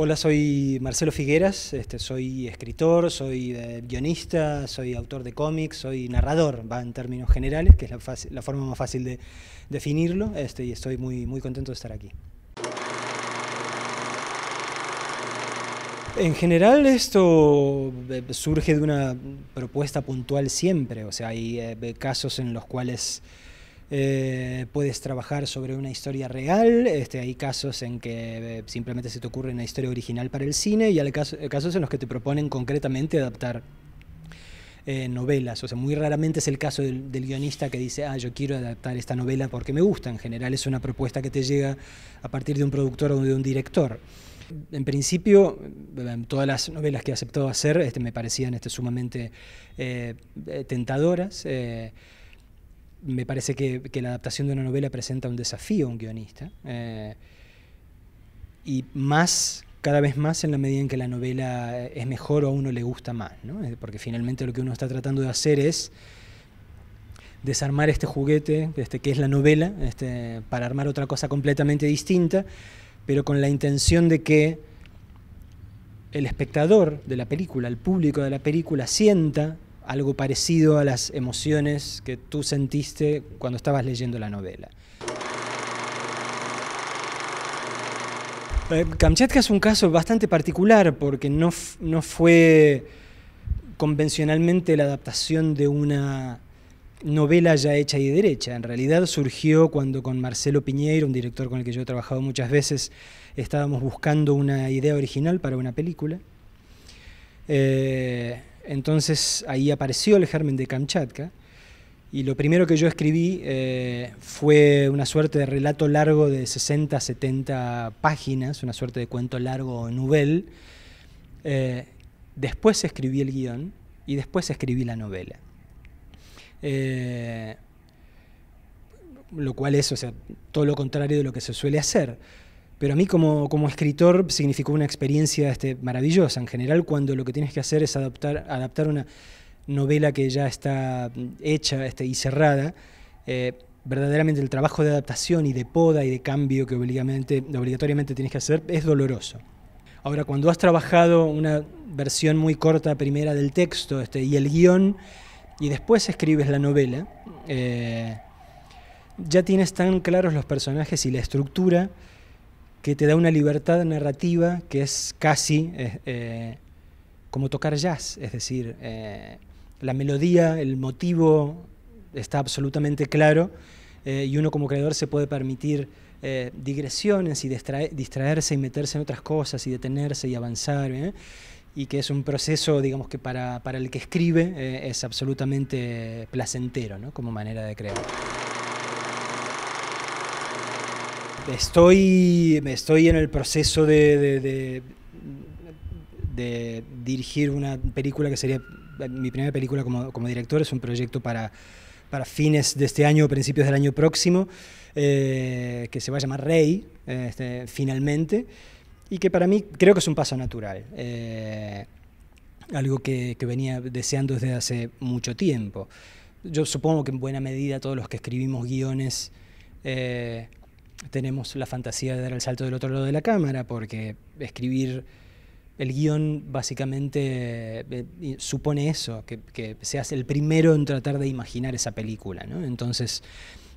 Hola, soy Marcelo Figueras, este, soy escritor, soy eh, guionista, soy autor de cómics, soy narrador, va en términos generales, que es la, forma más fácil de definirlo, este, y estoy muy, muy contento de estar aquí. En general esto eh, surge de una propuesta puntual siempre, o sea, hay eh, casos en los cuales eh, puedes trabajar sobre una historia real, este, hay casos en que eh, simplemente se te ocurre una historia original para el cine y hay casos en los que te proponen concretamente adaptar eh, novelas. O sea, muy raramente es el caso del, guionista que dice, ah, yo quiero adaptar esta novela porque me gusta. En general es una propuesta que te llega a partir de un productor o de un director. En principio, todas las novelas que he aceptado hacer este, me parecían este, sumamente tentadoras me parece que, la adaptación de una novela presenta un desafío a un guionista. Eh, y más, cada vez más, en la medida en que la novela eh, es mejor o a uno le gusta más. Porque finalmente lo que uno está tratando de hacer es desarmar este juguete, este, que es la novela, este, para armar otra cosa completamente distinta, pero con la intención de que el espectador de la película, el público de la película, sienta algo parecido a las emociones que tú sentiste cuando estabas leyendo la novela. Eh, Kamchatka es un caso bastante particular porque no, no fue convencionalmente la adaptación de una novela ya hecha y derecha. En realidad surgió cuando con Marcelo Piñeiro, un director con el que yo he trabajado muchas veces, estábamos buscando una idea original para una película. Eh, entonces ahí apareció el germen de Kamchatka. Y lo primero que yo escribí eh, fue una suerte de relato largo de 60, 70 páginas, una suerte de cuento largo o novel. Eh, después escribí el guión y después escribí la novela. Eh, lo cual es, o sea, todo lo contrario de lo que se suele hacer. Pero a mí como, escritor significó una experiencia este, maravillosa. En general, cuando lo que tienes que hacer es adaptar, adaptar una novela que ya está mm, hecha este, y cerrada, eh, verdaderamente el trabajo de adaptación y de poda y de cambio que obligatoriamente, tienes que hacer es doloroso. Ahora, cuando has trabajado una versión muy corta primera del texto este, y el guión, y después escribes la novela, eh, ya tienes tan claros los personajes y la estructura que te da una libertad narrativa que es casi eh, eh, como tocar jazz, es decir, eh, la melodía, el motivo está absolutamente claro y uno como creador se puede permitir digresiones y distraerse y meterse en otras cosas y detenerse y avanzar, y que es un proceso, digamos que para, el que escribe es absolutamente placentero ¿no? como manera de crear. Estoy, estoy en el proceso de, dirigir una película que sería mi primera película como, director. Es un proyecto para, fines de este año o principios del año próximo, eh, que se va a llamar Rey, eh, este, finalmente, y que para mí creo que es un paso natural. Eh, algo que, venía deseando desde hace mucho tiempo. Yo supongo que en buena medida todos los que escribimos guiones tenemos la fantasía de dar el salto del otro lado de la cámara, porque escribir el guión básicamente eh, supone eso, que, seas el primero en tratar de imaginar esa película, Entonces,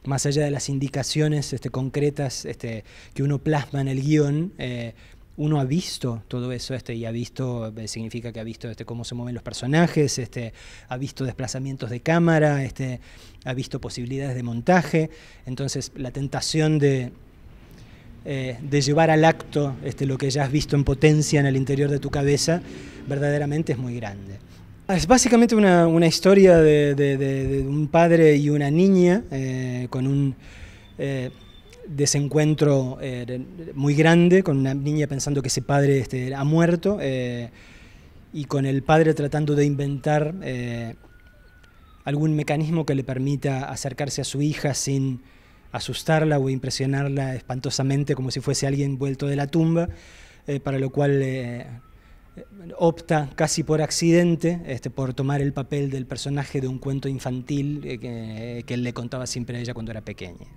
más allá de las indicaciones este, concretas este, que uno plasma en el guión, eh, uno ha visto todo eso, este, y ha visto, eh, significa que ha visto este, cómo se mueven los personajes, este, ha visto desplazamientos de cámara, este, ha visto posibilidades de montaje. Entonces, la tentación de, eh, de llevar al acto este, lo que ya has visto en potencia en el interior de tu cabeza, verdaderamente es muy grande. Es básicamente una, historia de, un padre y una niña eh, con un desencuentro eh, muy grande con una niña pensando que ese padre este, ha muerto eh, y con el padre tratando de inventar eh, algún mecanismo que le permita acercarse a su hija sin asustarla o impresionarla espantosamente como si fuese alguien vuelto de la tumba, para lo cual opta casi por accidente este, por tomar el papel del personaje de un cuento infantil que, que él le contaba siempre a ella cuando era pequeña.